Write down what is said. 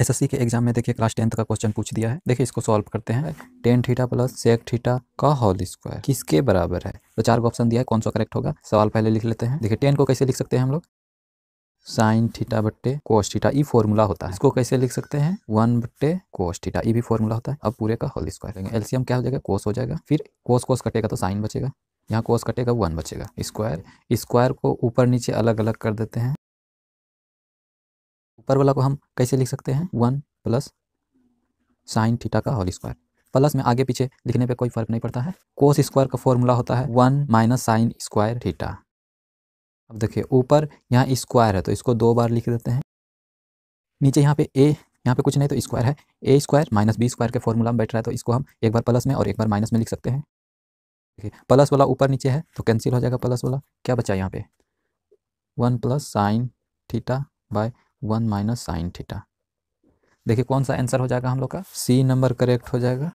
SSC के exam में देखिए क्लास टेंथ का क्वेश्चन पूछ दिया है देखिए इसको सॉल्व करते हैं tan theta plus sec theta का होल स्क्वायर किसके बराबर है तो चार ऑप्शन दिया है कौन सा करेक्ट होगा सवाल पहले लिख लेते हैं देखिए टेन को कैसे लिख सकते हैं हम लोग साइन थीटा बट्टे कोस थीटा ये फॉर्मूला होता है इसको कैसे लिख सकते हैं वन बट्टे कोस थीटा ये भी फॉर्मूला होता है अब पूरे का होल स्क्वायर लेंगे एलसीएम क्या हो जाएगा कोस हो जाएगा फिर कोस कोस कटेगा तो साइन बचेगा यहाँ कोस कटेगा वन बचेगा स्क्वायर स्क्वायर को ऊपर नीचे अलग अलग कर देते हैं ऊपर वाला को हम कैसे लिख सकते हैं वन प्लस साइन थीटा का होल स्क्वायर प्लस में आगे पीछे लिखने पे कोई फर्क नहीं पड़ता है कोस स्क्वायर का फॉर्मूला होता है one minus sine square theta अब देखिए ऊपर यहाँ स्क्वायर है तो इसको दो बार लिख देते हैं नीचे यहाँ पे ए यहाँ पे कुछ नहीं तो स्क्वायर है A square minus B square के फॉर्मूला में बैठ रहा है तो इसको हम एक बार प्लस में और एक बार माइनस में लिख सकते हैं देखिए प्लस वाला ऊपर नीचे है तो कैंसिल हो जाएगा प्लस वाला क्या बचा यहाँ पे one plus sine theta by one minus sine theta देखिए कौन सा आंसर हो जाएगा हम लोग का सी नंबर करेक्ट हो जाएगा